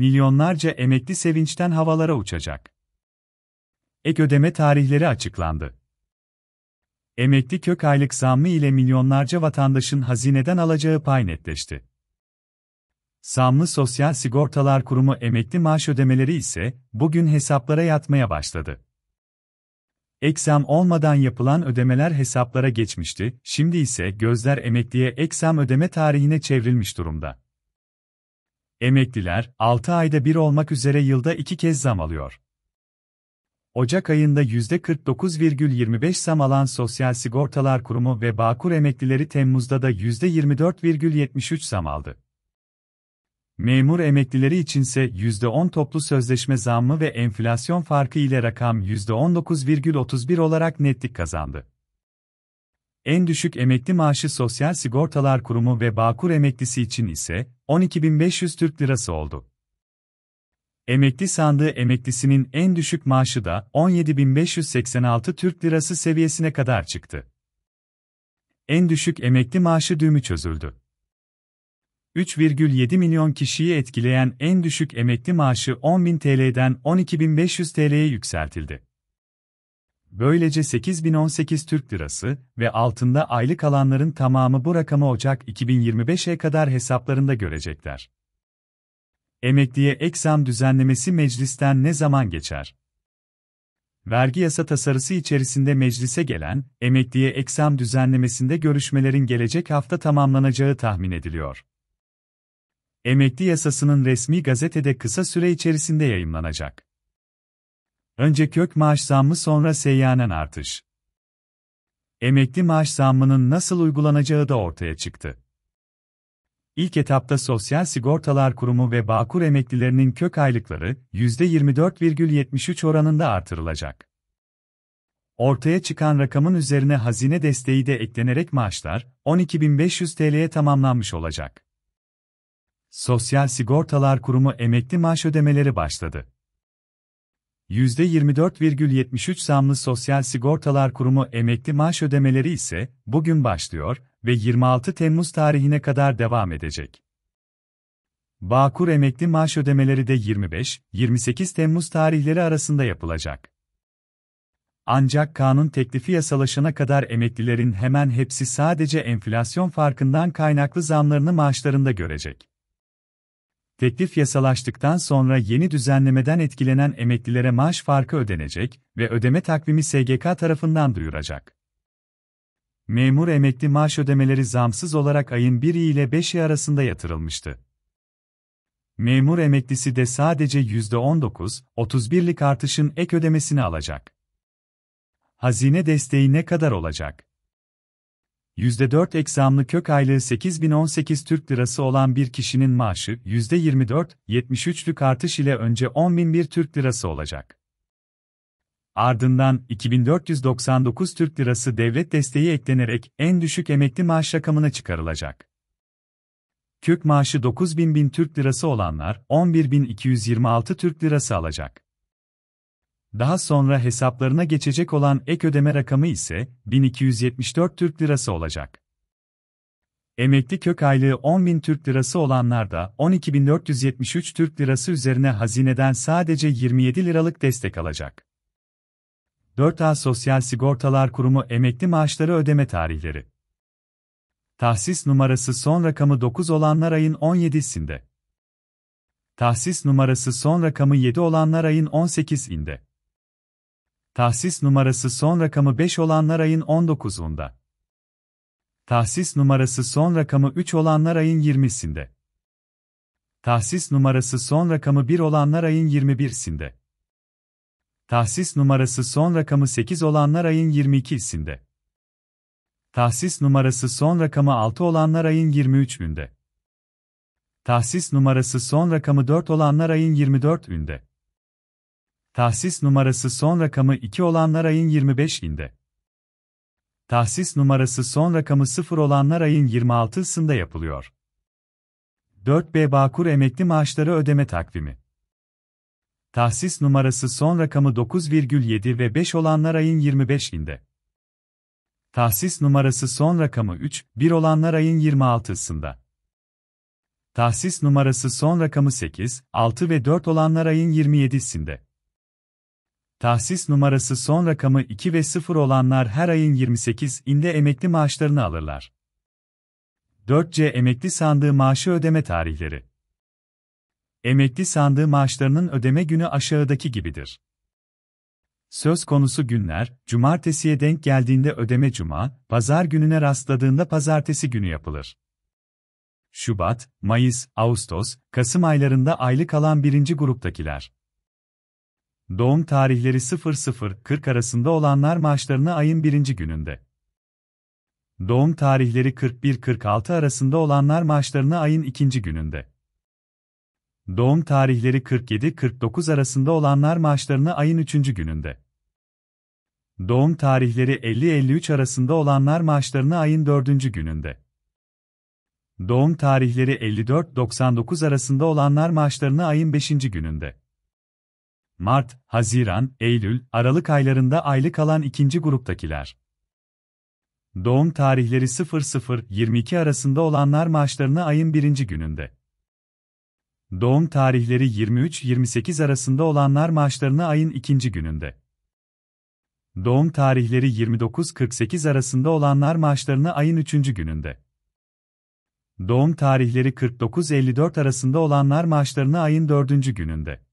Milyonlarca emekli sevinçten havalara uçacak. Ek ödeme tarihleri açıklandı. Emekli kök aylık zammı ile milyonlarca vatandaşın hazineden alacağı pay netleşti. Zamlı Sosyal Sigortalar Kurumu emekli maaş ödemeleri ise bugün hesaplara yatmaya başladı. Eksam olmadan yapılan ödemeler hesaplara geçmişti, şimdi ise gözler emekliye eksam ödeme tarihine çevrilmiş durumda. Emekliler, 6 ayda bir olmak üzere yılda iki kez zam alıyor. Ocak ayında %49,25 zam alan Sosyal Sigortalar Kurumu ve Bağkur emeklileri Temmuz'da da %24,73 zam aldı. Memur emeklileri içinse %10 toplu sözleşme zammı ve enflasyon farkı ile rakam %19,31 olarak netlik kazandı. En düşük emekli maaşı Sosyal Sigortalar Kurumu ve Bağkur emeklisi için ise 12.500 Türk Lirası oldu. Emekli sandığı emeklisinin en düşük maaşı da 17.586 Türk Lirası seviyesine kadar çıktı. En düşük emekli maaşı düğümü çözüldü. 3,7 milyon kişiyi etkileyen en düşük emekli maaşı 10.000 TL'den 12.500 TL'ye yükseltildi. Böylece 8018 Türk Lirası ve altında aylık alanların tamamı bu rakamı Ocak 2025'e kadar hesaplarında görecekler. Emekliye ek zam düzenlemesi meclisten ne zaman geçer? Vergi yasa tasarısı içerisinde meclise gelen emekliye ek zam düzenlemesinde görüşmelerin gelecek hafta tamamlanacağı tahmin ediliyor. Emekli yasasının resmi gazetede kısa süre içerisinde yayınlanacak. Önce kök maaş zammı sonra seyyanen artış. Emekli maaş zammının nasıl uygulanacağı da ortaya çıktı. İlk etapta Sosyal Sigortalar Kurumu ve Bağkur emeklilerinin kök aylıkları %24,73 oranında artırılacak. Ortaya çıkan rakamın üzerine hazine desteği de eklenerek maaşlar 12.500 TL'ye tamamlanmış olacak. Sosyal Sigortalar Kurumu emekli maaş ödemeleri başladı. %24,73 zamlı Sosyal Sigortalar Kurumu emekli maaş ödemeleri ise bugün başlıyor ve 26 Temmuz tarihine kadar devam edecek. Bağkur emekli maaş ödemeleri de 25-28 Temmuz tarihleri arasında yapılacak. Ancak kanun teklifi yasalaşana kadar emeklilerin hemen hepsi sadece enflasyon farkından kaynaklı zamlarını maaşlarında görecek. Teklif yasalaştıktan sonra yeni düzenlemeden etkilenen emeklilere maaş farkı ödenecek ve ödeme takvimi SGK tarafından duyuracak. Memur emekli maaş ödemeleri zamsız olarak ayın 1'i ile 5'i arasında yatırılmıştı. Memur emeklisi de sadece %19-31'lik artışın ek ödemesini alacak. Hazine desteği ne kadar olacak? %4 ek zamlı kök aylığı 8018 Türk Lirası olan bir kişinin maaşı %24.73'lük artış ile önce 10.001 Türk Lirası olacak. Ardından 2499 Türk Lirası devlet desteği eklenerek en düşük emekli maaş rakamına çıkarılacak. Kök maaşı 9000 bin Türk Lirası olanlar 11226 Türk Lirası alacak. Daha sonra hesaplarına geçecek olan ek ödeme rakamı ise 1274 Türk Lirası olacak. Emekli kök aylığı 10.000 Türk Lirası olanlar da 12.473 Türk Lirası üzerine hazineden sadece 27 liralık destek alacak. 4A Sosyal Sigortalar Kurumu emekli maaşları ödeme tarihleri. Tahsis numarası son rakamı 9 olanlar ayın 17'sinde. Tahsis numarası son rakamı 7 olanlar ayın 18'inde. Tahsis numarası son rakamı 5 olanlar ayın 19'unda. Tahsis numarası son rakamı 3 olanlar ayın 20'sinde. Tahsis numarası son rakamı 1 olanlar ayın 21'sinde. Tahsis numarası son rakamı 8 olanlar ayın 22'sinde. Tahsis numarası son rakamı 6 olanlar ayın 23'ünde. Tahsis numarası son rakamı 4 olanlar ayın 24'ünde. Tahsis numarası son rakamı 2 olanlar ayın 25'inde. Tahsis numarası son rakamı 0 olanlar ayın 26'sında yapılıyor. 4B Bağkur emekli maaşları ödeme takvimi. Tahsis numarası son rakamı 9,7 ve 5 olanlar ayın 25'inde. Tahsis numarası son rakamı 3, 1 olanlar ayın 26'sında. Tahsis numarası son rakamı 8, 6 ve 4 olanlar ayın 27'sinde tahsis numarası son rakamı 2 ve 0 olanlar her ayın 28inde emekli maaşlarını alırlar. 4C Emekli sandığı maaşı ödeme tarihleri Emekli sandığı maaşlarının ödeme günü aşağıdaki gibidir. Söz konusu günler, cumartesiye denk geldiğinde ödeme cuma, pazar gününe rastladığında pazartesi günü yapılır. Şubat, Mayıs, Ağustos, Kasım aylarında aylık alan birinci gruptakiler. Doğum tarihleri 00-40 arasında olanlar maaşlarını ayın birinci gününde. Doğum tarihleri 41-46 arasında olanlar maaşlarını ayın ikinci gününde. Doğum tarihleri 47-49 arasında olanlar maaşlarını ayın üçüncü gününde. Doğum tarihleri 50-53 arasında olanlar maaşlarını ayın dördüncü gününde. Doğum tarihleri 54-99 arasında olanlar maaşlarını ayın beşinci gününde. Mart, Haziran, Eylül, Aralık aylarında aylık alan ikinci gruptakiler. Doğum tarihleri 00-22 arasında olanlar maaşlarını ayın birinci gününde. Doğum tarihleri 23-28 arasında olanlar maaşlarını ayın ikinci gününde. Doğum tarihleri 29-48 arasında olanlar maaşlarını ayın üçüncü gününde. Doğum tarihleri 49-54 arasında olanlar maaşlarını ayın dördüncü gününde.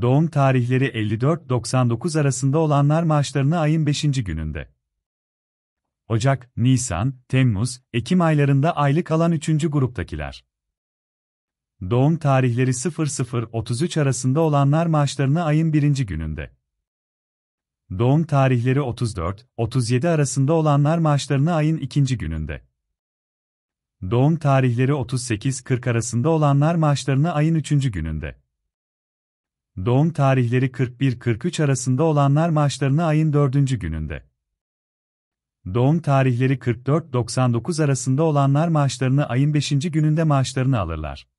Doğum tarihleri 54-99 arasında olanlar maaşlarını ayın 5. gününde. Ocak, Nisan, Temmuz, Ekim aylarında aylık alan 3. gruptakiler. Doğum tarihleri 00-33 arasında olanlar maaşlarını ayın 1. gününde. Doğum tarihleri 34-37 arasında olanlar maaşlarını ayın 2. gününde. Doğum tarihleri 38-40 arasında olanlar maaşlarını ayın 3. gününde. Doğum tarihleri 41-43 arasında olanlar maaşlarını ayın 4. gününde. Doğum tarihleri 44-99 arasında olanlar maaşlarını ayın 5. gününde maaşlarını alırlar.